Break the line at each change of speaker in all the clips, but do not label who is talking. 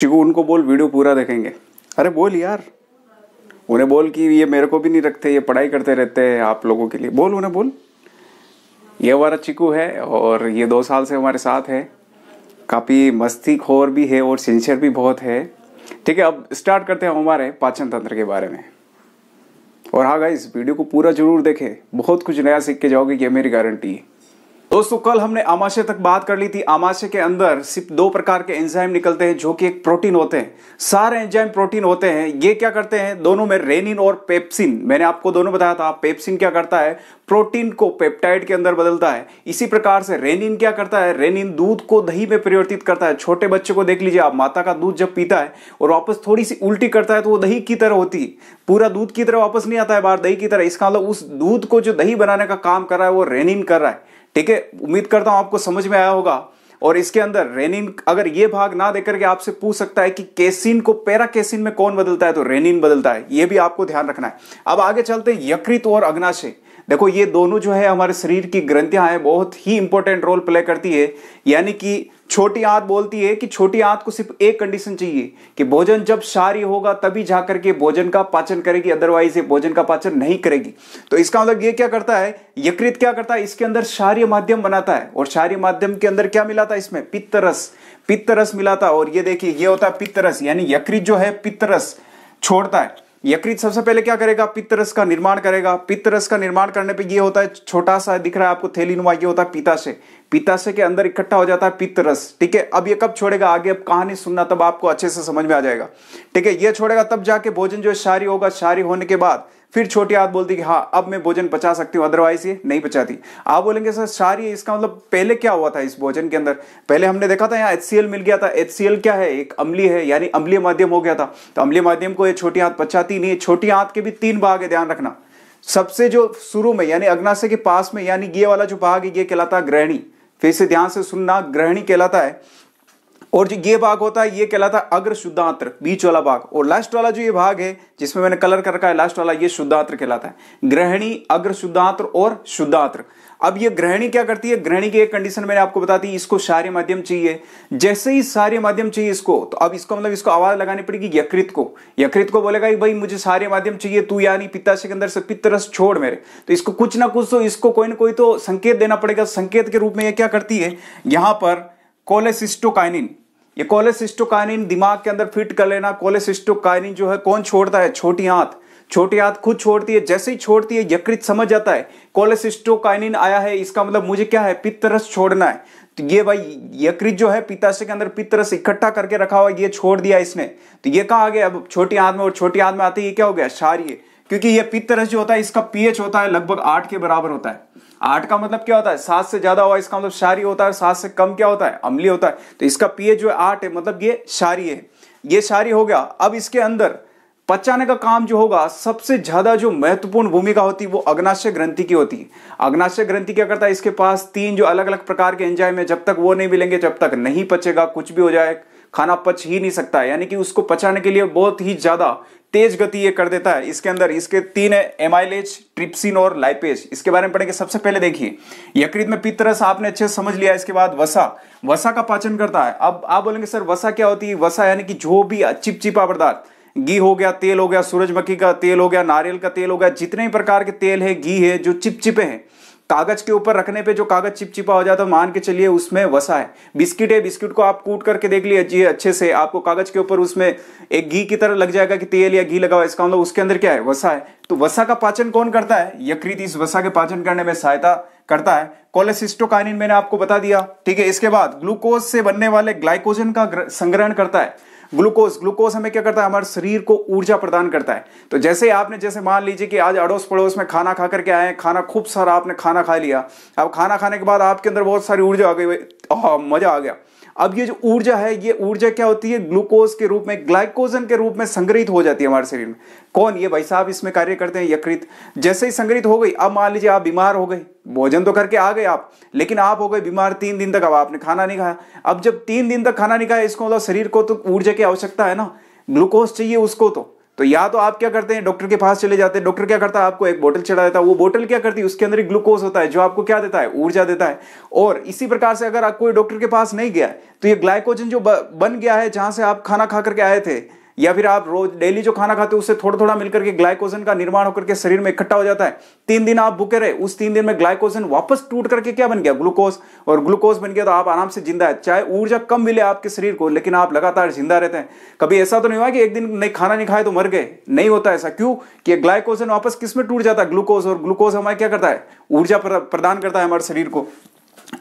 चिकू उनको बोल वीडियो पूरा देखेंगे अरे बोल यार उन्हें बोल कि ये मेरे को भी नहीं रखते ये पढ़ाई करते रहते हैं आप लोगों के लिए बोल उन्हें बोल ये हमारा चिकू है और ये दो साल से हमारे साथ है काफ़ी मस्ती खोर भी है और सिंसियर भी बहुत है ठीक है अब स्टार्ट करते हैं हमारे पाचन तंत्र के बारे में और हाँ गाइस वीडियो को पूरा जरूर देखें बहुत कुछ नया सीख के जाओगे ये मेरी गारंटी है दोस्तों कल हमने आमाशय तक बात कर ली थी आमाशय के अंदर सिर्फ दो प्रकार के एंजाइम निकलते हैं जो कि एक प्रोटीन होते हैं सारे एंजाइम प्रोटीन होते हैं ये क्या करते हैं दोनों में रेनिन और पेप्सिन मैंने आपको दोनों बताया था पेप्सिन क्या करता है प्रोटीन को पेप्टाइड के अंदर बदलता है इसी प्रकार से रेनिन क्या करता है रेनिन दूध को दही में परिवर्तित करता है छोटे बच्चे को देख लीजिए आप माता का दूध जब पीता है और वापस थोड़ी सी उल्टी करता है तो वो दही की तरह होती है पूरा दूध की तरह वापस नहीं आता है बाहर दही की तरह इसका मतलब उस दूध को जो दही बनाने का काम कर रहा है वो रेनिन कर रहा है ठीक है उम्मीद करता हूं आपको समझ में आया होगा और इसके अंदर रेनिन अगर ये भाग ना देकर के आपसे पूछ सकता है कि केसिन को पैरा केसिन में कौन बदलता है तो रेनिन बदलता है ये भी आपको ध्यान रखना है अब आगे चलते हैं यकृत और अग्नाशय देखो ये दोनों जो है हमारे शरीर की ग्रंथियां हैं बहुत ही इंपॉर्टेंट रोल प्ले करती है यानी कि छोटी आंत बोलती है कि छोटी आंत को सिर्फ एक कंडीशन चाहिए कि भोजन जब सारी होगा तभी जा करके भोजन का पाचन करेगी अदरवाइज ये भोजन का पाचन नहीं करेगी तो इसका मतलब ये क्या करता है यकृत क्या करता है इसके अंदर क्षार्य माध्यम बनाता है और क्षार्य माध्यम के अंदर क्या मिला था इसमें पित्तरस पित्तरस मिलाता और ये देखिए ये होता है पित्तरस यानी यकृत जो है पित्तरस छोड़ता है यकृत सबसे पहले क्या करेगा पित्तरस का निर्माण करेगा पित्तरस का निर्माण करने पे ये होता है छोटा सा दिख रहा है आपको थैली नुमा ये होता है पिताशय पिताशय के अंदर इकट्ठा हो जाता है पित्तरस ठीक है अब ये कब छोड़ेगा आगे अब कहानी सुनना तब आपको अच्छे से समझ में आ जाएगा ठीक है ये छोड़ेगा तब जाके भोजन जो है शारी होगा शारी होने के बाद फिर छोटी हाथ बोलती कि हाँ अब मैं भोजन पचा सकती हूँ अदरवाइज ये नहीं पचाती आप बोलेंगे सर सारी इसका मतलब पहले क्या हुआ था इस भोजन के अंदर पहले हमने देखा था यहाँ एच मिल गया था एच क्या है एक अम्ली है यानी अम्लीय माध्यम हो गया था तो अम्लीय माध्यम को ये छोटी आंत पचाती नहीं छोटी आंत के भी तीन भाग है ध्यान रखना सबसे जो शुरू में यानी अग्नाशय के पास में यानी ये वाला जो भाग है ये कहलाता है ग्रहणी फिर से ध्यान से सुनना ग्रहणी कहलाता है और जो ये भाग होता है ये कहलाता है अग्र शुद्धांत्र बीच वाला भाग और लास्ट वाला जो ये भाग है जिसमें मैंने कलर कर रखा है लास्ट वाला ये शुद्धांत्र कहलाता है ग्रहणी अग्र शुद्धांत्र और शुद्धांत्र अब ये ग्रहणी क्या करती है ग्रहणी की एक कंडीशन मैंने आपको बताती इसको सारे माध्यम चाहिए जैसे ही सारे माध्यम चाहिए इसको तो अब इसको मतलब इसको आवाज लगानी पड़ेगी यकृत को यकृत को बोलेगा भाई मुझे सारे माध्यम चाहिए तू यानी पिता के अंदर से पित्तरस छोड़ मेरे तो इसको कुछ ना कुछ तो इसको कोई ना कोई तो संकेत देना पड़ेगा संकेत के रूप में यह क्या करती है यहां पर कोलेसिस्टोकाइनिन ये कोलेसिस्टोकाइनिन दिमाग के अंदर फिट कर लेना कोलेसिस्टोकाइनिन जो है कौन छोड़ता है छोटी आंत छोटी आंत खुद छोड़ती है जैसे ही छोड़ती है यकृत समझ जाता है कोलेसिस्टोकाइनिन आया है इसका मतलब मुझे क्या है पित्तरस छोड़ना है तो ये भाई यकृत जो है पित्ताशय के अंदर पित्तरस इकट्ठा करके रखा हुआ ये छोड़ दिया इसने तो ये कहा गया अब छोटी आंत में और छोटी आंत में आती है क्या हो गया क्षारिय क्योंकि ये पित्तरस जो होता है इसका पीएच होता है लगभग आठ के बराबर होता है आठ का मतलब क्या होता है सात से ज्यादा हुआ इसका मतलब शारी होता है सात से कम क्या होता है अम्ली होता है तो इसका पीए जो है आठ है मतलब ये शारी है ये शारी हो गया अब इसके अंदर पचाने का काम जो होगा सबसे ज्यादा जो महत्वपूर्ण भूमिका होती है वो अग्नाशय ग्रंथि की होती है अग्नाशय ग्रंथि क्या करता है इसके पास तीन जो अलग अलग प्रकार के एंजाइम है जब तक वो नहीं मिलेंगे जब तक नहीं पचेगा कुछ भी हो जाए खाना पच ही नहीं सकता है यानी कि उसको पचाने के लिए बहुत ही ज़्यादा तेज गति ये कर देता है इसके अंदर इसके तीन है एमाइलेज ट्रिप्सिन और लाइपेज इसके बारे में पढ़ेंगे सबसे पहले देखिए यकृत में पित्तरस आपने अच्छे से समझ लिया इसके बाद वसा वसा का पाचन करता है अब आप बोलेंगे सर वसा क्या होती है वसा यानी कि जो भी चिपचिपा पदार्थ घी हो गया तेल हो गया सूरजमुखी का तेल हो गया नारियल का तेल हो गया जितने भी प्रकार के तेल है घी है जो चिपचिपे हैं कागज के ऊपर रखने पे जो कागज चिपचिपा हो जाता है मान के चलिए उसमें वसा है बिस्किट है बिस्किट को आप कूट करके देख लीजिए अच्छे से आपको कागज के ऊपर उसमें एक घी की तरह लग जाएगा कि तेल या घी लगा हुआ इसका मतलब उसके अंदर क्या है वसा है तो वसा का पाचन कौन करता है यकृत इस वसा के पाचन करने में सहायता करता है कोलेसिस्टोकाइनिन मैंने आपको बता दिया ठीक है इसके बाद ग्लूकोज से बनने वाले ग्लाइकोजन का संग्रहण करता है ग्लूकोज ग्लूकोज हमें क्या करता है हमारे शरीर को ऊर्जा प्रदान करता है तो जैसे आपने जैसे मान लीजिए कि आज अड़ोस पड़ोस में खाना खा करके आए खाना खूब सारा आपने खाना खा लिया अब खाना खाने के बाद आपके अंदर बहुत सारी ऊर्जा आ गई मज़ा आ गया अब ये जो ऊर्जा है ये ऊर्जा क्या होती है ग्लूकोज के रूप में ग्लाइकोजन के रूप में संग्रहित हो जाती है हमारे शरीर में कौन ये भाई साहब इसमें कार्य करते हैं यकृत जैसे ही संग्रहित हो गई अब मान लीजिए आप बीमार हो गए भोजन तो करके आ गए आप लेकिन आप हो गए बीमार तीन दिन तक अब आपने खाना नहीं खाया अब जब तीन दिन तक खाना नहीं खाया इसको मतलब शरीर को तो ऊर्जा की आवश्यकता है ना ग्लूकोज चाहिए उसको तो तो या तो आप क्या करते हैं डॉक्टर के पास चले जाते हैं डॉक्टर क्या करता है आपको एक बोतल चढ़ा देता है वो बोतल क्या करती है उसके अंदर एक ग्लूकोज होता है जो आपको क्या देता है ऊर्जा देता है और इसी प्रकार से अगर आप कोई डॉक्टर के पास नहीं गया तो ये ग्लाइकोजन जो बन गया है जहां से आप खाना खा करके आए थे या फिर आप रोज डेली जो खाना खाते हो उससे थोड़ा थोड़ा मिलकर के ग्लाइकोजन का निर्माण होकर के शरीर में इकट्ठा हो जाता है तीन दिन आप भूखे रहे उस तीन दिन में ग्लाइकोजन वापस टूट करके क्या बन गया ग्लूकोज और ग्लूकोज बन गया तो आप आराम से जिंदा है चाहे ऊर्जा कम मिले आपके शरीर को लेकिन आप लगातार जिंदा रहते हैं कभी ऐसा तो नहीं हुआ कि एक दिन नहीं खाना नहीं खाए तो मर गए नहीं होता ऐसा क्यों कि ग्लाइकोजन वापस किस में टूट जाता है ग्लूकोज और ग्लूकोज हमारे क्या करता है ऊर्जा प्रदान करता है हमारे शरीर को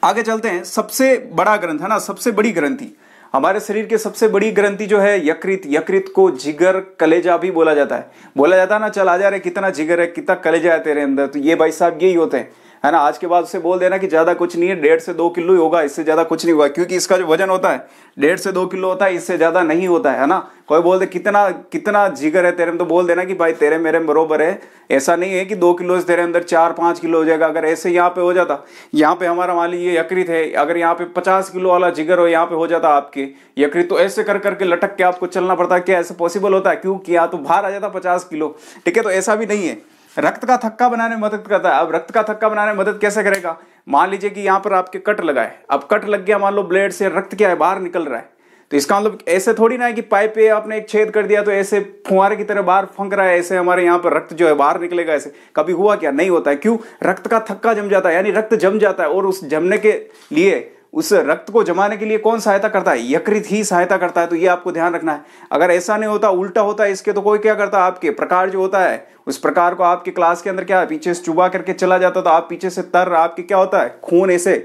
आगे चलते हैं सबसे बड़ा ग्रंथ है ना सबसे बड़ी ग्रंथी हमारे शरीर की सबसे बड़ी ग्रंथि जो है यकृत यकृत को जिगर कलेजा भी बोला जाता है बोला जाता है ना चल आ जा रहे कितना जिगर है कितना कलेजा है तेरे अंदर तो ये भाई साहब यही होते हैं है ना आज के बाद उसे बोल देना कि ज़्यादा कुछ नहीं है डेढ़ से दो किलो ही होगा इससे ज़्यादा कुछ नहीं होगा क्योंकि इसका जो वजन होता है डेढ़ से दो किलो होता है इससे ज़्यादा नहीं होता है ना कोई बोल दे कितना कितना जिगर है तेरे में तो बोल देना कि भाई तेरे मेरे बरोबर है ऐसा नहीं है कि दो किलो से तेरे अंदर चार पांच किलो हो जाएगा अगर ऐसे यहाँ पे हो जाता यहाँ पे हमारा मान लीजिए यकृत है अगर यहाँ पे पचास किलो वाला जिगर हो यहाँ पे हो जाता आपके यकृत तो ऐसे कर करके लटक के आपको चलना पड़ता क्या ऐसे पॉसिबल होता है क्योंकि यहाँ तो बाहर आ जाता पचास किलो ठीक है तो ऐसा भी नहीं है रक्त का थक्का बनाने में मदद करता है अब रक्त का थक्का बनाने में मदद कैसे करेगा मान लीजिए कि यहाँ पर आपके कट लगाए अब कट लग गया मान लो ब्लेड से रक्त क्या है बाहर निकल रहा है तो इसका मतलब ऐसे थोड़ी ना है कि पाइप पे आपने एक छेद कर दिया तो ऐसे फुहारे की तरह बाहर फंक रहा है ऐसे हमारे यहाँ पर रक्त जो है बाहर निकलेगा ऐसे कभी हुआ क्या नहीं होता है क्यों रक्त का थक्का जम जाता है यानी रक्त जम जाता है और उस जमने के लिए उस रक्त को जमाने के लिए कौन सहायता करता है यकृत ही सहायता करता है तो ये आपको ध्यान रखना है अगर ऐसा नहीं होता उल्टा होता है इसके तो कोई क्या करता आपके प्रकार जो होता है उस प्रकार को आपके क्लास के अंदर क्या पीछे से चुबा करके चला जाता तो आप पीछे से तर आपके क्या होता है खून ऐसे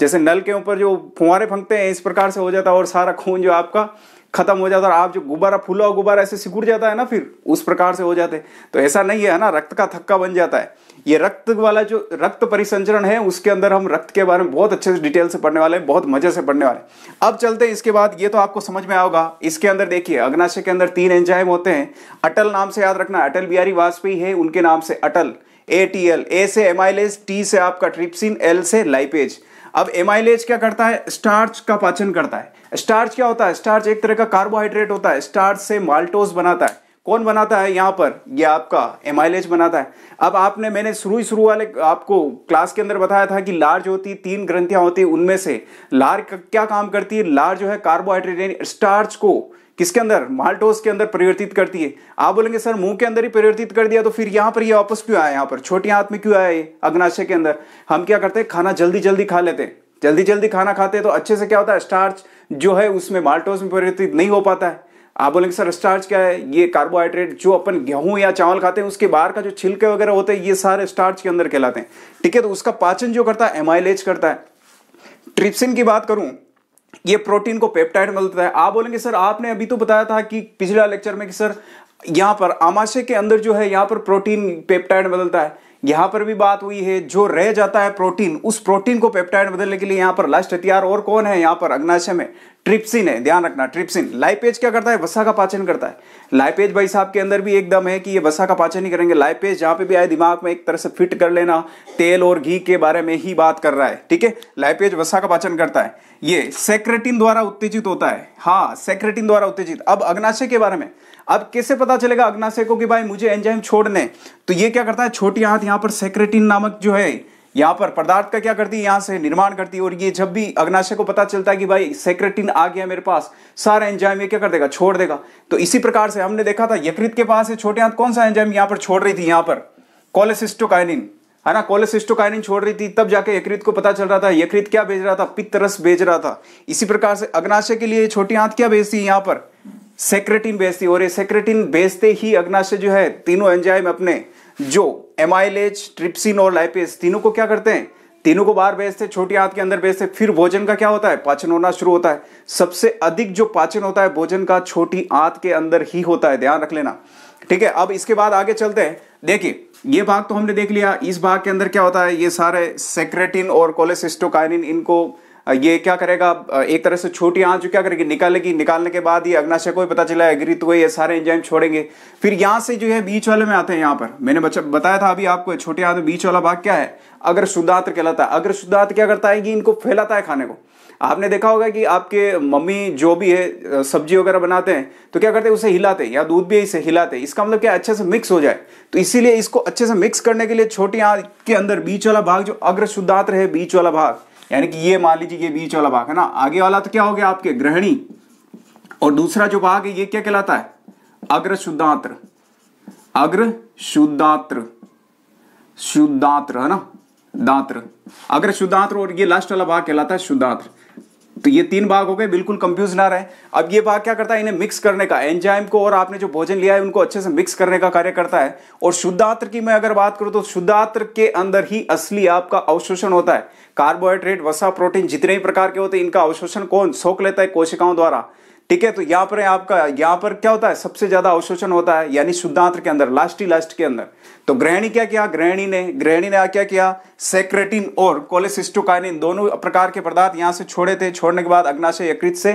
जैसे नल के ऊपर जो फुहारे फंकते हैं इस प्रकार से हो जाता है और सारा खून जो आपका खत्म हो जाता है और आप जो गुब्बारा फूला हुआ गुब्बारा ऐसे सिकुड़ जाता है ना फिर उस प्रकार से हो जाते तो ऐसा नहीं है ना रक्त का थक्का बन जाता है ये रक्त वाला जो रक्त परिसंचरण है उसके अंदर हम रक्त के बारे में बहुत अच्छे से डिटेल से पढ़ने वाले हैं बहुत मजे से पढ़ने वाले हैं अब चलते हैं इसके बाद ये तो आपको समझ में आओगा इसके अंदर देखिए अग्नाशय के अंदर तीन एंजाइम होते हैं अटल नाम से याद रखना अटल बिहारी वाजपेयी है उनके नाम से अटल ए टी एल ए से एमाइलेज टी से आपका ट्रिप्सिन एल से लाइपेज अब एमाइलेज क्या करता है स्टार्च का पाचन करता है स्टार्च क्या होता है स्टार्च एक तरह का कार्बोहाइड्रेट होता है स्टार्च से माल्टोज बनाता है कौन बनाता है यहाँ पर ये यह आपका एमाइलेज बनाता है अब आपने मैंने शुरू ही शुरू वाले आपको क्लास के अंदर बताया था कि लार जो होती है तीन ग्रंथियां होती है उनमें से लार क्या काम करती है लार जो है कार्बोहाइड्रेट स्टार्च को किसके अंदर माल्टोस के अंदर परिवर्तित करती है आप बोलेंगे सर मुंह के अंदर ही परिवर्तित कर दिया तो फिर यहाँ पर ये यह वापस क्यों आया यहाँ पर छोटी हाथ में क्यों आया ये अग्नाशय के अंदर हम क्या करते हैं खाना जल्दी जल्दी खा लेते हैं जल्दी जल्दी खाना खाते हैं तो अच्छे से क्या होता है स्टार्च जो है उसमें माल्टोस में परिवर्तित नहीं हो पाता है आप बोलेंगे सर स्टार्च क्या है ये कार्बोहाइड्रेट जो अपन गेहूं या चावल खाते हैं उसके बाहर का जो छिलके वगैरह होते हैं ये सारे स्टार्च के अंदर कहलाते हैं ठीक है तो उसका पाचन जो करता है एमाइलेज करता है ट्रिप्सिन की बात करूं ये प्रोटीन को पेप्टाइड मिलता है आप बोलेंगे सर आपने अभी तो बताया था कि पिछला लेक्चर में कि सर यहाँ पर आमाशय के अंदर जो है यहाँ पर प्रोटीन पेप्टाइड बदलता है यहाँ पर भी बात हुई है जो रह जाता है प्रोटीन उस प्रोटीन को पेप्टाइड बदलने के लिए यहाँ पर लास्ट हथियार और कौन है यहाँ पर अग्नाशय में ट्रिप्सिन है ध्यान रखना ट्रिप्सिन लाइपेज क्या करता है वसा का पाचन करता है लाइपेज भाई साहब के अंदर भी एकदम है कि ये वसा का पाचन ही करेंगे लाइपेज जहाँ पे भी आए दिमाग में एक तरह से फिट कर लेना तेल और घी के बारे में ही बात कर रहा है ठीक है लाइपेज वसा का पाचन करता है ये सेक्रेटिन द्वारा उत्तेजित होता है हाँ सेक्रेटिन द्वारा उत्तेजित अब अग्नाशय के बारे में अब कैसे पता चलेगा अग्नाशय को कि भाई मुझे एंजाइम छोड़ने तो ये क्या करता है छोटी हाथ यहाँ पर सेक्रेटिन नामक जो है यहाँ पर पदार्थ का क्या करती है यहाँ से निर्माण करती है और ये जब भी अग्नाशय को पता चलता है कि भाई सेक्रेटिन आ गया मेरे पास सारा एंजाइम ये क्या कर देगा छोड़ देगा तो इसी प्रकार से हमने देखा था यकृत के पास है छोटे हाथ कौन सा एंजाइम यहाँ पर छोड़ रही थी यहाँ पर कोलेसिस्टोकाइनिन है ना कोलेसिस्टोकाइनिन छोड़ रही थी तब जाके यकृत को पता चल रहा था यकृत क्या भेज रहा था पित्त रस भेज रहा था इसी प्रकार से अग्नाशय के लिए छोटी आंत क्या भेजती है यहाँ पर सेक्रेटिन बेचती है और ये सेक्रेटिन बेचते ही अग्नाशय जो है तीनों एंजाइम अपने जो एमाइलेज ट्रिप्सिन और लाइपेज तीनों को क्या करते हैं तीनों को बाहर बेचते छोटी हाथ के अंदर बेचते फिर भोजन का क्या होता है पाचन होना शुरू होता है सबसे अधिक जो पाचन होता है भोजन का छोटी आंत के अंदर ही होता है ध्यान रख लेना ठीक है अब इसके बाद आगे चलते हैं देखिए ये भाग तो हमने देख लिया इस भाग के अंदर क्या होता है ये सारे सेक्रेटिन और कोलेसिस्टोकाइनिन इनको ये क्या करेगा एक तरह से छोटी आंच क्या करेगी निकालेगी निकालने के बाद ये अग्नाशय को भी पता चला एग्रीत हुए ये सारे एंजाइम छोड़ेंगे फिर यहाँ से जो है बीच वाले में आते हैं यहाँ पर मैंने बच्चा बताया था अभी आपको छोटे आंत में बीच वाला भाग क्या है अगर शुद्धांत्र कहलाता है अगर शुद्धांत्र क्या करता है कि इनको फैलाता है खाने को आपने देखा होगा कि आपके मम्मी जो भी है सब्जी वगैरह बनाते हैं तो क्या करते हैं उसे हिलाते हैं या दूध भी इसे हिलाते हैं इसका मतलब क्या अच्छे से मिक्स हो जाए तो इसीलिए इसको अच्छे से मिक्स करने के लिए छोटी आँख के अंदर बीच वाला भाग जो अग्र शुद्धात्र है बीच वाला भाग यानी कि ये मान लीजिए ये बीच वाला भाग है ना आगे वाला तो क्या हो गया आपके ग्रहणी और दूसरा जो भाग है ये क्या कहलाता है अग्र शुद्धात्र अग्र शुद्धात्र शुद्धात्र है ना दात्र अग्र शुद्धात्र और ये लास्ट वाला भाग कहलाता है शुद्धात्र तो ये तीन भाग हो गए बिल्कुल कंफ्यूज ना रहे अब ये भाग क्या करता है इन्हें मिक्स करने का एंजाइम को और आपने जो भोजन लिया है उनको अच्छे से मिक्स करने का कार्य करता है और शुद्धात्र की मैं अगर बात करूं तो शुद्धात्र के अंदर ही असली आपका अवशोषण होता है कार्बोहाइड्रेट वसा प्रोटीन जितने भी प्रकार के होते हैं इनका अवशोषण कौन सोख लेता है कोशिकाओं द्वारा ठीक है तो यहाँ पर आपका यहाँ पर क्या होता है सबसे ज्यादा अवशोषण होता है यानी शुद्धांत्र के अंदर लास्टी लास्ट के अंदर तो ग्रहणी क्या किया ग्रहणी ने ग्रहणी ने क्या किया सेक्रेटिन और कोलेसिस्टोकाइन दोनों प्रकार के पदार्थ यहां से छोड़े थे छोड़ने के बाद अग्नाशय यकृत से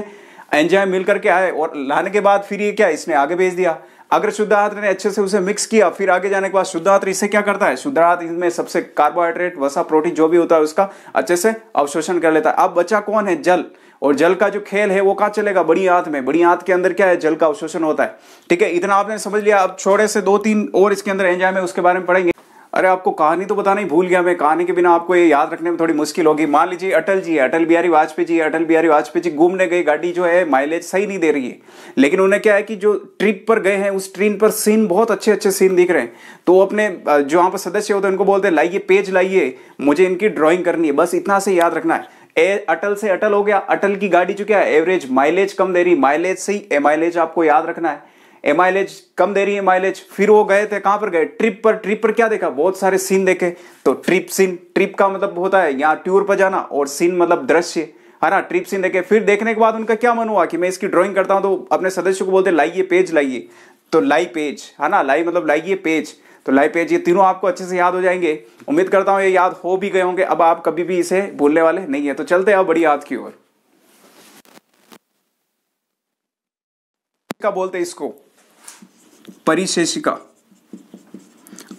एंजाइम मिल करके आए और लाने के बाद फिर ये क्या इसने आगे भेज दिया अगर शुद्धात्र ने अच्छे से उसे मिक्स किया फिर आगे जाने के बाद शुद्धात्र इसे क्या करता है शुद्धात्र इसमें सबसे कार्बोहाइड्रेट वसा प्रोटीन जो भी होता है उसका अच्छे से अवशोषण कर लेता है अब बचा कौन है जल और जल का जो खेल है वो कहाँ चलेगा बड़ी आंत में बड़ी आंत के अंदर क्या है जल का अवशोषण होता है ठीक है इतना आपने समझ लिया अब छोड़े से दो तीन और इसके अंदर एंजाइम है उसके बारे में पढ़ेंगे अरे आपको कहानी तो बताना ही भूल गया मैं कहानी के बिना आपको ये याद रखने में थोड़ी मुश्किल होगी मान लीजिए अटल जी अटल बिहारी वाजपेयी जी अटल बिहारी वाजपेयी जी घूमने गई गाड़ी जो है माइलेज सही नहीं दे रही है लेकिन उन्हें क्या है कि जो ट्रिप पर गए हैं उस ट्रेन पर सीन बहुत अच्छे अच्छे सीन दिख रहे हैं तो अपने जो वहाँ पर सदस्य होते हैं उनको बोलते हैं लाइए पेज लाइए मुझे इनकी ड्रॉइंग करनी है बस इतना से याद रखना है ए, अटल से अटल हो गया अटल की गाड़ी जो क्या है एवरेज माइलेज कम दे रही माइलेज से ही ए माइलेज आपको याद रखना है ए माइलेज कम दे रही है माइलेज फिर वो गए थे कहां पर गए ट्रिप पर ट्रिप पर क्या देखा बहुत सारे सीन देखे तो ट्रिप सीन ट्रिप का मतलब होता है यहाँ टूर पर जाना और सीन मतलब दृश्य है ना ट्रिप सीन देखे फिर देखने के बाद उनका क्या मन हुआ कि मैं इसकी ड्रॉइंग करता हूं तो अपने सदस्य को बोलते लाइए पेज लाइए तो लाई पेज है ना लाई मतलब लाइए पेज तो लाइव पेज ये तीनों आपको अच्छे से याद हो जाएंगे उम्मीद करता हूँ ये याद हो भी गए होंगे अब आप कभी भी इसे भूलने वाले नहीं है तो चलते हैं बड़ी याद की ओर का बोलते इसको परिशेषिका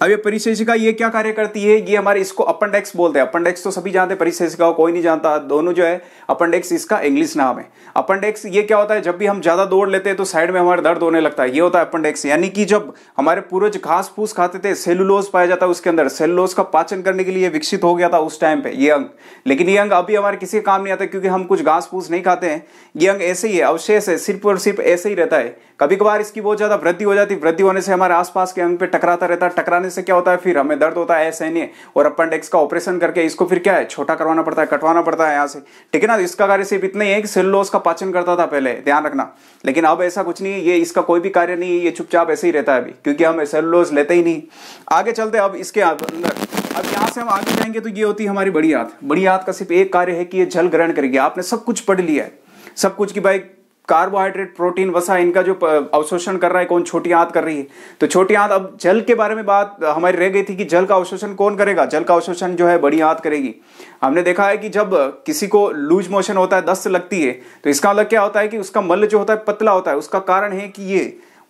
अब ये परिशेषिका ये क्या कार्य करती है ये हमारे इसको अपनडेक्स बोलते हैं अपनडेक्स तो सभी जानते हैं परिशेषिका कोई नहीं जानता दोनों जो है अपनडेक्स इसका इंग्लिश नाम है अपनडेक्स ये क्या होता है जब भी हम ज़्यादा दौड़ लेते हैं तो साइड में हमारे दर्द होने लगता है ये होता है अपनडेक्स यानी कि जब हमारे पूर्वज घास फूस खाते थे सेलुलोज पाया जाता है उसके अंदर सेलुलोज का पाचन करने के लिए विकसित हो गया था उस टाइम पे ये अंग लेकिन ये अंग अभी हमारे किसी काम नहीं आता क्योंकि हम कुछ घास फूस नहीं खाते हैं ये अंग ऐसे ही है अवशेष है सिर्फ और सिर्फ ऐसे ही रहता है कभी कभार इसकी बहुत ज़्यादा वृद्धि हो जाती वृद्धि होने से हमारे आसपास के अंग पे टकराता रहता है टकराने से क्या होता है फिर हमें दर्द होता है सैन्य और डेक्स का ऑपरेशन करके इसको फिर क्या है छोटा करवाना पड़ता है कटवाना पड़ता है यहाँ से ठीक है ना तो इसका कार्य सिर्फ इतना ही है कि सेलोस का पाचन करता था पहले ध्यान रखना लेकिन अब ऐसा कुछ नहीं है ये इसका कोई भी कार्य नहीं है ये चुपचाप ऐसे ही रहता है अभी क्योंकि हम सेलोस लेते ही नहीं आगे चलते अब इसके अंदर अब यहाँ से हम आगे जाएंगे तो ये होती है हमारी बड़ी हाथ बड़ी हाथ का सिर्फ एक कार्य है कि ये जल ग्रहण करेगी आपने सब कुछ पढ़ लिया है सब कुछ की भाई कार्बोहाइड्रेट प्रोटीन वसा इनका जो अवशोषण कर रहा है कौन छोटी आंत कर रही है तो छोटी आंत अब जल के बारे में बात हमारी रह गई थी कि जल का अवशोषण कौन करेगा जल का अवशोषण जो है बड़ी आंत करेगी हमने देखा है कि जब किसी को लूज मोशन होता है दस्त लगती है तो इसका अलग मतलब क्या होता है कि उसका मल जो होता है पतला होता है उसका कारण है कि ये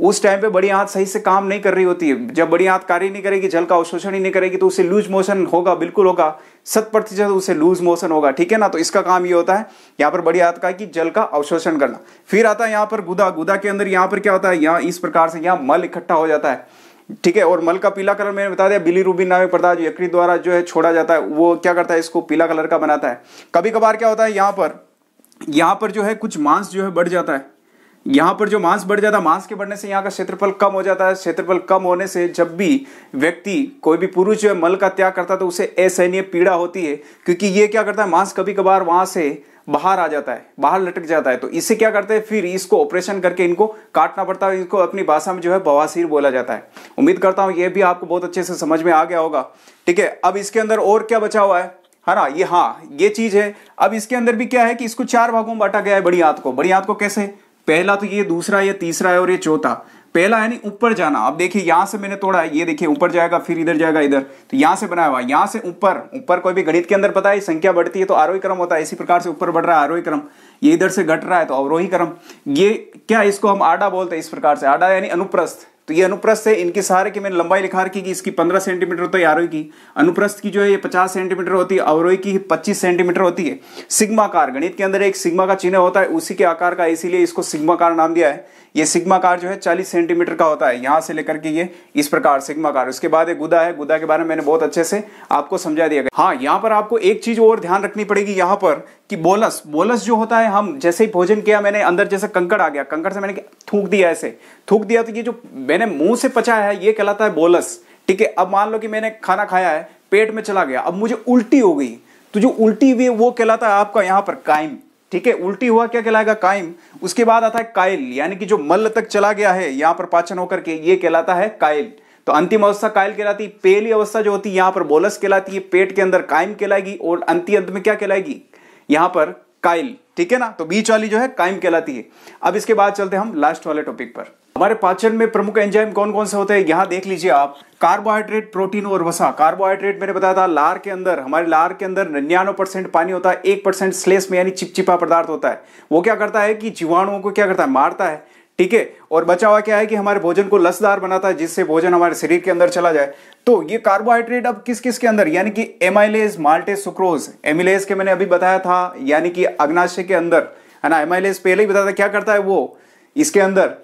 उस टाइम पे बड़ी आंत सही से काम नहीं कर रही होती है जब बड़ी आंत कार्य नहीं करेगी जल का अवशोषण ही नहीं करेगी तो उसे लूज मोशन होगा बिल्कुल होगा शत प्रतिशत उसे लूज मोशन होगा ठीक है ना तो इसका काम ये होता है यहाँ पर बड़ी आंत का कि जल का अवशोषण करना फिर आता है यहाँ पर गुदा गुदा के अंदर यहाँ पर क्या होता है यहाँ इस प्रकार से यहाँ मल इकट्ठा हो जाता है ठीक है और मल का पीला कलर मैंने बता दिया बिली रूबी नामे पर्दा जो यकृत द्वारा जो है छोड़ा जाता है वो क्या करता है इसको पीला कलर का बनाता है कभी कभार क्या होता है यहाँ पर यहाँ पर जो है कुछ मांस जो है बढ़ जाता है यहां पर जो मांस बढ़ जाता है मांस के बढ़ने से यहाँ का क्षेत्रफल कम हो जाता है क्षेत्रफल कम होने से जब भी व्यक्ति कोई भी पुरुष जो है मल का त्याग करता है तो उसे असहनीय पीड़ा होती है क्योंकि ये क्या करता है मांस कभी कभार वहां से बाहर आ जाता है बाहर लटक जाता है तो इसे क्या करते हैं फिर इसको ऑपरेशन करके इनको काटना पड़ता है इसको अपनी भाषा में जो है बवासीर बोला जाता है उम्मीद करता हूं ये भी आपको बहुत अच्छे से समझ में आ गया होगा ठीक है अब इसके अंदर और क्या बचा हुआ है है ना ये हाँ ये चीज़ है अब इसके अंदर भी क्या है कि इसको चार भागों में बांटा गया है बड़ी आंत को बड़ी आंत को कैसे पहला तो ये दूसरा ये तीसरा है और ये चौथा पहला है नहीं ऊपर जाना अब देखिए यहां से मैंने तोड़ा है ये देखिए ऊपर जाएगा फिर इधर जाएगा इधर तो यहां से बनाया हुआ यहाँ से ऊपर ऊपर कोई भी गणित के अंदर पता है संख्या बढ़ती है तो आरोही क्रम होता है इसी प्रकार से ऊपर बढ़ रहा है आरोही क्रम ये इधर से घट रहा है तो अवरोही क्रम ये क्या इसको हम आडा बोलते हैं इस प्रकार से आडा यानी अनुप्रस्थ तो ये अनुप्रस्थ है इनके सहारे की मैंने लंबाई लिखा रखी कि इसकी पंद्रह सेंटीमीटर तो आरोही की अनुप्रस्थ की जो है ये पचास सेंटीमीटर होती है अवरोही की पच्चीस सेंटीमीटर होती है सिग्माकार गणित के अंदर एक सिग्मा का चिन्ह होता है उसी के आकार का इसीलिए इसको सिग्माकार नाम दिया है ये सिग्माकार जो है चालीस सेंटीमीटर का होता है यहाँ से लेकर के ये इस प्रकार सिग्माकार उसके बाद एक गुदा है गुदा के बारे में मैंने बहुत अच्छे से आपको समझा दिया गया हाँ यहाँ पर आपको एक चीज और ध्यान रखनी पड़ेगी यहाँ पर कि बोलस बोलस जो होता है हम जैसे ही भोजन किया मैंने अंदर जैसे कंकड़ आ गया कंकड़ से मैंने थूक दिया ऐसे थूक दिया तो ये जो मैंने मुंह से पचा है ये कहलाता है बोलस ठीक है अब मान लो कि मैंने खाना खाया है पेट में चला गया अब मुझे उल्टी हो गई तो जो उल्टी हुई वो कहलाता है आपका यहाँ पर कायम ठीक है उल्टी हुआ क्या कहलाएगा कायम उसके बाद आता है कायल यानी कि जो मल्ल तक चला गया है यहाँ पर पाचन होकर के ये कहलाता है कायल तो अंतिम अवस्था कायल कहलाती है पहली अवस्था जो होती है यहाँ पर बोलस कहलाती है पेट के अंदर कायम कहलाएगी और अंति अंत में क्या कहलाएगी यहां पर काइल ठीक है ना तो बीच वाली जो है काइम कहलाती है अब इसके बाद चलते हम लास्ट वाले टॉपिक पर हमारे पाचन में प्रमुख एंजाइम कौन कौन से होते हैं यहां देख लीजिए आप कार्बोहाइड्रेट प्रोटीन और वसा कार्बोहाइड्रेट मैंने बताया था लार के अंदर हमारे लार के अंदर निन्यानवे परसेंट पानी होता है एक परसेंट स्लेस में यानी चिपचिपा पदार्थ होता है वो क्या करता है कि जीवाणुओं को क्या करता है मारता है ठीक है और बचा हुआ क्या है कि हमारे भोजन को लसदार बनाता है जिससे भोजन हमारे शरीर के अंदर चला जाए तो ये कार्बोहाइड्रेट अब किस किस के अंदर यानी कि एमाइलेज माल्टे सुक्रोज एमिलेज के मैंने अभी बताया था यानी कि अग्नाशय के अंदर है ना एमाइलेज पहले ही बताया था क्या करता है वो इसके अंदर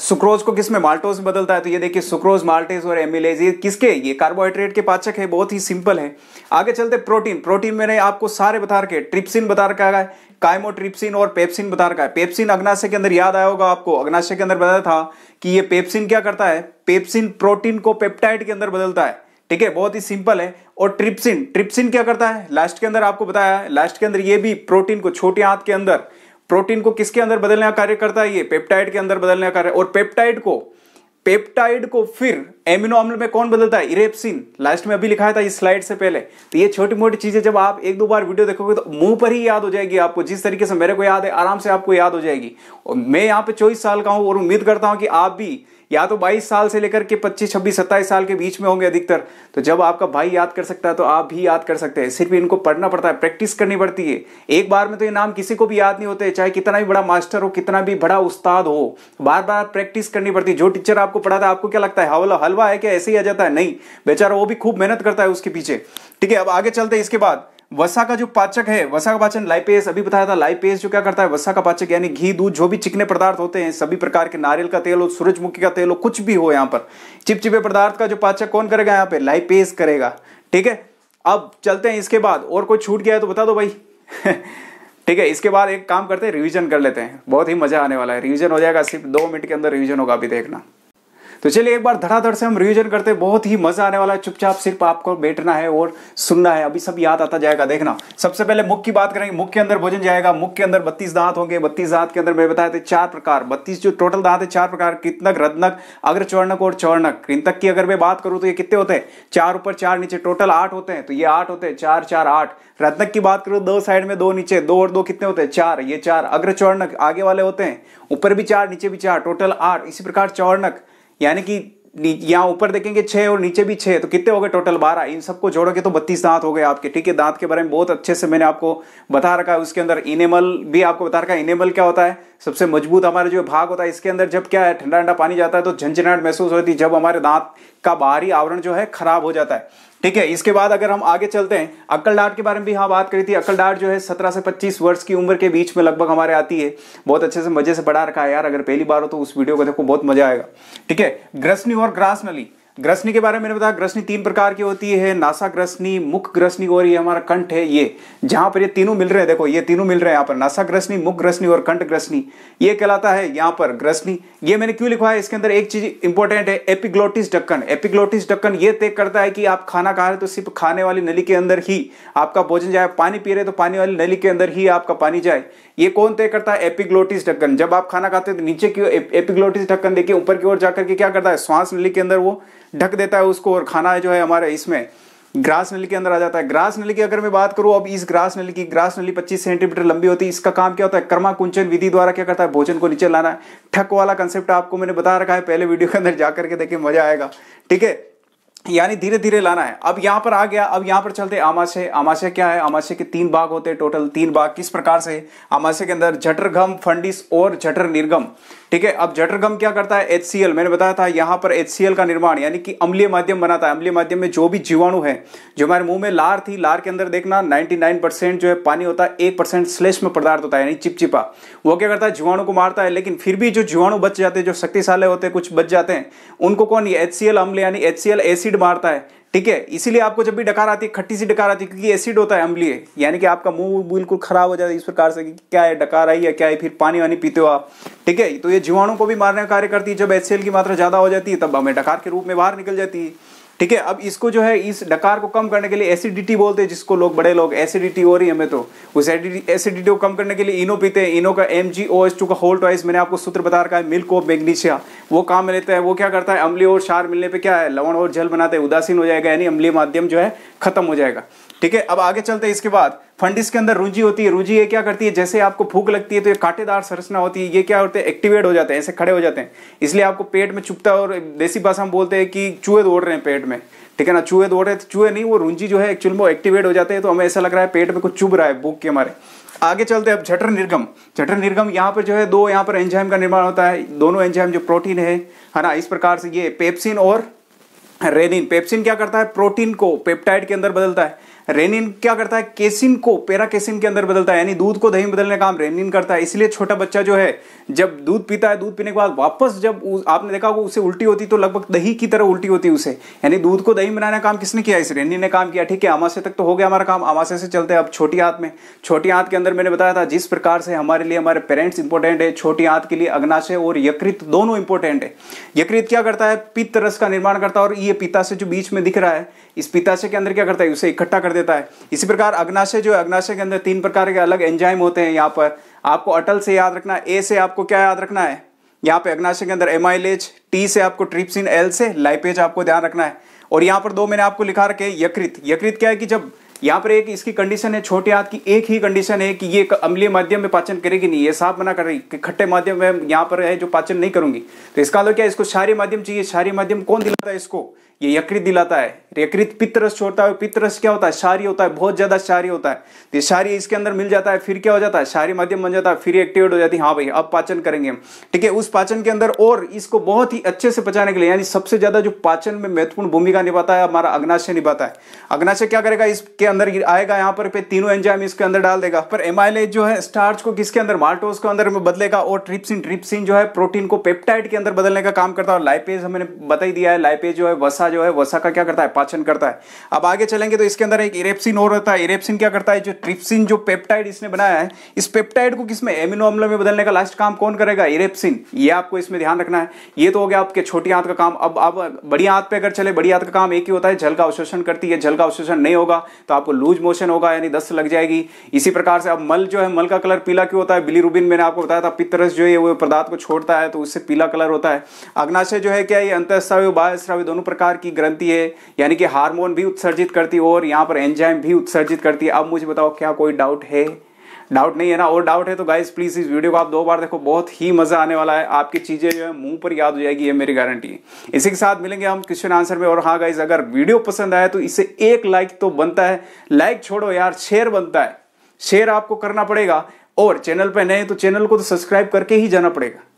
सुक्रोज को किसमें माल्टोज में बदलता है तो ये देखिए सुक्रोज माल्टेज और एमिलेज ये किसके ये कार्बोहाइड्रेट के पाचक है बहुत ही सिंपल है आगे चलते प्रोटीन प्रोटीन मैंने आपको सारे बता रखे ट्रिप्सिन बता रखा है कायमोट्रिप्सिन और पेप्सिन बता रखा है पेप्सिन अग्नाशय के अंदर याद आया होगा आपको अग्नाशय के अंदर बताया था कि ये पेप्सिन क्या करता है पेप्सिन प्रोटीन को पेप्टाइड के अंदर बदलता है ठीक है बहुत ही सिंपल है और ट्रिप्सिन ट्रिप्सिन क्या करता है लास्ट के अंदर आपको बताया लास्ट के अंदर ये भी प्रोटीन को छोटे हाथ के अंदर प्रोटीन को किसके अंदर बदलने का कार्य करता है ये पेप्टाइड के अंदर बदलने का कार्य और पेप्टाइड को पेप्टाइड को फिर एमिनो अम्ल में कौन बदलता है इरेप्सिन लास्ट में अभी लिखा था इस स्लाइड से पहले तो ये छोटी मोटी चीजें जब आप एक दो बार वीडियो देखोगे तो मुंह पर ही याद हो जाएगी आपको जिस तरीके से मेरे को याद है आराम से आपको याद हो जाएगी और मैं यहाँ पे चौबीस साल का हूँ और उम्मीद करता हूँ कि आप भी या तो 22 साल से लेकर के 25, 26, 27 साल के बीच में होंगे अधिकतर तो जब आपका भाई याद कर सकता है तो आप भी याद कर सकते हैं सिर्फ इनको पढ़ना पड़ता है प्रैक्टिस करनी पड़ती है एक बार में तो ये नाम किसी को भी याद नहीं होते चाहे कितना भी बड़ा मास्टर हो कितना भी बड़ा उस्ताद हो बार बार प्रैक्टिस करनी पड़ती है जो टीचर आपको पढ़ाता है आपको क्या लगता है हवला हलवा है क्या ऐसे ही आ जाता है नहीं बेचारा वो भी खूब मेहनत करता है उसके पीछे ठीक है अब आगे चलते हैं इसके बाद वसा का जो पाचक है वसा का पाचन लाइपेस अभी बताया था लाइपेस जो क्या करता है वसा का पाचक यानी घी दूध जो भी चिकने पदार्थ होते हैं सभी प्रकार के नारियल का तेल हो सूरजमुखी का तेल हो कुछ भी हो यहाँ पर चिपचिपे पदार्थ का जो पाचक कौन करेगा यहाँ पे लाइपेस करेगा ठीक है अब चलते हैं इसके बाद और कोई छूट गया है तो बता दो भाई ठीक है इसके बाद एक काम करते हैं रिविजन कर लेते हैं बहुत ही मजा आने वाला है रिविजन हो जाएगा सिर्फ दो मिनट के अंदर रिविजन होगा अभी देखना तो चलिए एक बार धड़ाधड़ से हम रिविजन करते हैं बहुत ही मजा आने वाला है चुपचाप सिर्फ आपको बैठना है और सुनना है अभी सब याद आता जाएगा देखना सबसे पहले मुख की बात करेंगे मुख के अंदर भोजन जाएगा मुख के अंदर बत्तीस दांत होंगे बत्तीस दांत के अंदर मैं बताए थे चार प्रकार बत्तीस जो टोटल दांत है चार प्रकार कितनक रदनक अग्रचवर्णक और चवर्णक कृतक की अगर मैं बात करूँ तो ये कितने होते हैं चार ऊपर चार नीचे टोटल आठ होते हैं तो ये आठ होते हैं चार चार आठ रत्नक की बात करो तो दो साइड में दो नीचे दो और दो कितने होते हैं चार ये चार अग्रचवर्णक आगे वाले होते हैं ऊपर भी चार नीचे भी चार टोटल आठ इसी प्रकार चवर्णक यानी कि यहाँ ऊपर देखेंगे छः और नीचे भी छः तो कितने हो गए टोटल बारह इन सबको जोड़ोगे तो बत्तीस दांत हो गए आपके ठीक है दांत के बारे में बहुत अच्छे से मैंने आपको बता रखा है उसके अंदर इनेमल भी आपको बता रखा है इनेमल क्या होता है सबसे मजबूत हमारे जो भाग होता है इसके अंदर जब क्या है ठंडा ठंडा पानी जाता है तो झंझनाहट महसूस होती है जब हमारे दांत का बाहरी आवरण जो है खराब हो जाता है ठीक है इसके बाद अगर हम आगे चलते हैं अक्कल डाट के बारे में भी हाँ बात करी थी अक्कल डाट जो है सत्रह से पच्चीस वर्ष की उम्र के बीच में लगभग हमारे आती है बहुत अच्छे से मजे से पढ़ा रखा है यार अगर पहली बार हो तो उस वीडियो को देखो बहुत मजा आएगा ठीक है ग्रसनी और ग्रासनली ग्रसनी के बारे में मैंने बताया ग्रसनी तीन प्रकार की होती है नासा ग्रसनी मुख ग्रसनी और ये हमारा कंठ है ये जहां पर ये तीनों मिल रहे हैं देखो ये तीनों मिल रहे हैं यहाँ पर नासा ग्रसनी मुख ग्रसनी और कंठ ग्रसनी ये कहलाता है यहाँ पर ग्रसनी ये मैंने क्यों लिखवा है इसके अंदर एक चीज इंपॉर्टेंट है एपिग्लोटिस डक्कन एपिग्लोटिस डक्कन ये तय करता है कि आप खाना खा रहे तो सिर्फ खाने वाली नली के अंदर ही आपका भोजन जाए पानी पी रहे तो पानी वाली नली के अंदर ही आपका पानी जाए ये कौन तय करता है एपिग्लोटिस ढक्कन जब आप खाना खाते हैं तो नीचे की एपिग्लोटिस ढक्कन देखिए ऊपर की ओर जाकर के क्या करता है श्वास नली के अंदर वो ढक देता है उसको और खाना जो है हमारे इसमें ग्रास नली के अंदर आ जाता है ग्रास नली की अगर मैं बात करूं अब इस ग्रास नली की ग्रास नली 25 सेंटीमीटर लंबी होती है इसका काम क्या होता है कर्मा कुंचन विधि द्वारा क्या करता है भोजन को नीचे लाना है ठक वाला कंसेप्ट आपको मैंने बता रखा है पहले वीडियो के अंदर जाकर के देखे मजा आएगा ठीक है यानी धीरे धीरे लाना है अब यहाँ पर आ गया अब यहाँ पर चलते आमाशय आमाशय क्या है आमाशय के तीन भाग होते हैं टोटल तीन भाग किस प्रकार से आमाशय के अंदर जठर घम फंडिस और जठर निर्गम ठीक है अब जठरगम क्या करता है एच मैंने बताया था यहां पर एच का निर्माण यानी कि अम्लीय माध्यम बनाता है अम्लीय माध्यम में जो भी जीवाणु है जो हमारे मुंह में लार थी लार के अंदर देखना 99% जो है पानी होता है एक परसेंट श्लेष्म पदार्थ होता है यानी चिपचिपा वो क्या करता है जीवाणु को मारता है लेकिन फिर भी जो जीवाणु बच जाते हैं जो शक्तिशाली होते हैं कुछ बच जाते हैं उनको कौन एच सी अम्ल यानी एच एसिड मारता है ठीक है इसीलिए आपको जब भी डकार आती है खट्टी सी डकार आती है क्योंकि एसिड होता है अम्लीय यानी कि आपका मुंह बिल्कुल खराब हो जाता है इस प्रकार से कि क्या है डकार आई या क्या है फिर पानी वानी पीते हो आप ठीक है तो ये जीवाणु को भी मारने का कार्य करती है जब एच की मात्रा ज़्यादा हो जाती है तब हमें डकार के रूप में बाहर निकल जाती है ठीक है अब इसको जो है इस डकार को कम करने के लिए एसिडिटी बोलते हैं जिसको लोग बड़े लोग एसिडिटी हो रही है हमें तो उस एसिडिटी को कम करने के लिए इनो पीते हैं इनो का M G O S two का होल टॉइस मैंने आपको सूत्र बता रखा है मिल्क ऑफ मैग्नीशिया वो काम में लेता है वो क्या करता है अम्ली और शार मिलने पर क्या है लवण और जल बनाते हैं उदासीन हो जाएगा यानी अम्ली माध्यम जो है खत्म हो जाएगा ठीक है अब आगे चलते हैं इसके बाद फंडिस के अंदर रुझी होती है रुझी ये क्या करती है जैसे आपको भूख लगती है तो ये कांटेदार सरसना होती है ये क्या होते हैं एक्टिवेट हो जाते हैं ऐसे खड़े हो जाते हैं इसलिए आपको पेट में चुपता है और देसी भाषा हम बोलते हैं कि चूहे दौड़ रहे हैं पेट पेट में ठीक है ना चूहे दौड़ रहे थे चूहे नहीं वो रुंजी जो है एक्चुअल में वो एक्टिवेट हो जाते हैं तो हमें ऐसा लग रहा है पेट में कुछ चुभ रहा है भूख के हमारे आगे चलते हैं अब जठर निर्गम जठर निर्गम यहाँ पर जो है दो यहाँ पर एंजाइम का निर्माण होता है दोनों एंजाइम जो प्रोटीन है है ना इस प्रकार से ये पेप्सिन और रेनिन पेप्सिन क्या करता है प्रोटीन को पेप्टाइड के अंदर बदलता है रेनिन क्या करता है केसिन को पेरा केसिन के अंदर बदलता है यानी दूध को दही में बदलने का काम रेनिन करता है इसलिए छोटा बच्चा जो है जब दूध पीता है दूध पीने के बाद वापस जब आपने देखा वो उसे उल्टी होती तो लगभग दही की तरह उल्टी होती उसे यानी दूध को दही बनाने का काम किसने किया इस रेनिन ने काम किया ठीक है अमाशय तक तो हो गया हमारा काम अमाशय से चलते हैं अब छोटी हाथ में छोटी हाथ के अंदर मैंने बताया था जिस प्रकार से हमारे लिए हमारे पेरेंट्स इंपॉर्टेंट है छोटी हाथ के लिए अग्नाशय और यकृत दोनों इंपॉर्टेंट है यकृत क्या करता है पित्त रस का निर्माण करता है और ये पिता से जो बीच में दिख रहा है इस पिताशय के अंदर क्या करता है उसे इकट्ठा कर देता है इसी प्रकार अग्नाशय जो है अग्नाशय के अंदर तीन प्रकार के अलग एंजाइम होते हैं यहाँ पर आपको अटल से याद रखना ए से आपको क्या याद रखना है यहाँ पे अग्नाशय के अंदर एम टी से आपको ट्रिप्सिन एल से लाइपेज आपको ध्यान रखना है और यहाँ पर दो मैंने आपको लिखा रखे यकृत यकृत क्या है कि जब यहाँ पर एक इसकी कंडीशन है छोटे हाथ की एक ही कंडीशन है कि ये अम्लीय माध्यम में पाचन करेगी नहीं ये साफ मना कर रही कि खट्टे माध्यम में यहाँ पर है जो पाचन नहीं करूंगी तो इसका लो मतलब क्या इसको क्षारीय माध्यम चाहिए क्षारीय माध्यम कौन दिलाता है इसको ये यकृत दिलाता है तो यकृत पितरस छोड़ता है पितरस क्या होता है शारी होता है बहुत ज़्यादा शारी होता है तो शारी इसके अंदर मिल जाता है फिर क्या हो जाता है शारी माध्यम बन जाता है फिर एक्टिवेट हो जाती है हाँ भाई अब पाचन करेंगे हम ठीक है उस पाचन के अंदर और इसको बहुत ही अच्छे से पचाने के लिए यानी सबसे ज़्यादा जो पाचन में महत्वपूर्ण भूमिका निभाता है हमारा अग्नाशय निभाता है अग्नाशय क्या करेगा इसके अंदर आएगा यहाँ पर तीनों एंजाइम इसके अंदर डाल देगा पर एम जो है स्टार्च को किसके अंदर माल्टोज के अंदर बदलेगा और ट्रिप्सिन ट्रिप्सिन जो है प्रोटीन को पेप्टाइड के अंदर बदलने का काम करता है और लाइपेज हमने बताई दिया है लाइपेज जो है वसा जो है वसा का क्या करता है पाचन करता है अब आगे चलेंगे तो इसके अंदर एक इरेप्सिन और रहता है इरेप्सिन क्या करता है जो ट्रिप्सिन जो पेप्टाइड इसने बनाया है इस पेप्टाइड को किसमें एमिनो अम्ल में बदलने का लास्ट काम कौन करेगा इरेप्सिन ये आपको इसमें ध्यान रखना है ये तो हो गया आपके छोटी हाथ का काम अब अब बड़ी हाथ पे अगर चले बड़ी हाथ का काम एक ही होता है जल का अवशोषण करती है जल का अवशोषण नहीं होगा तो आपको लूज मोशन होगा यानी दस्त लग जाएगी इसी प्रकार से अब मल जो है मल का कलर पीला क्यों होता है बिलीरुबिन मैंने आपको बताया था पितरस जो है वो पदार्थ को छोड़ता है तो उससे पीला कलर होता है अग्नाशय जो है क्या ये अंतस्रावी बाह्यस्रावी दोनों प्रकार प्रकार की ग्रंथि है यानी कि हार्मोन भी उत्सर्जित करती है और यहाँ पर एंजाइम भी उत्सर्जित करती है अब मुझे बताओ क्या कोई डाउट है डाउट नहीं है ना और डाउट है तो गाइज प्लीज़ इस वीडियो को आप दो बार देखो बहुत ही मजा आने वाला है आपकी चीज़ें जो है मुंह पर याद हो जाएगी ये मेरी गारंटी है इसी के साथ मिलेंगे हम क्वेश्चन आंसर में और हाँ गाइज अगर वीडियो पसंद आए तो इसे एक लाइक तो बनता है लाइक छोड़ो यार शेयर बनता है शेयर आपको करना पड़ेगा और चैनल पर नए तो चैनल को तो सब्सक्राइब करके ही जाना पड़ेगा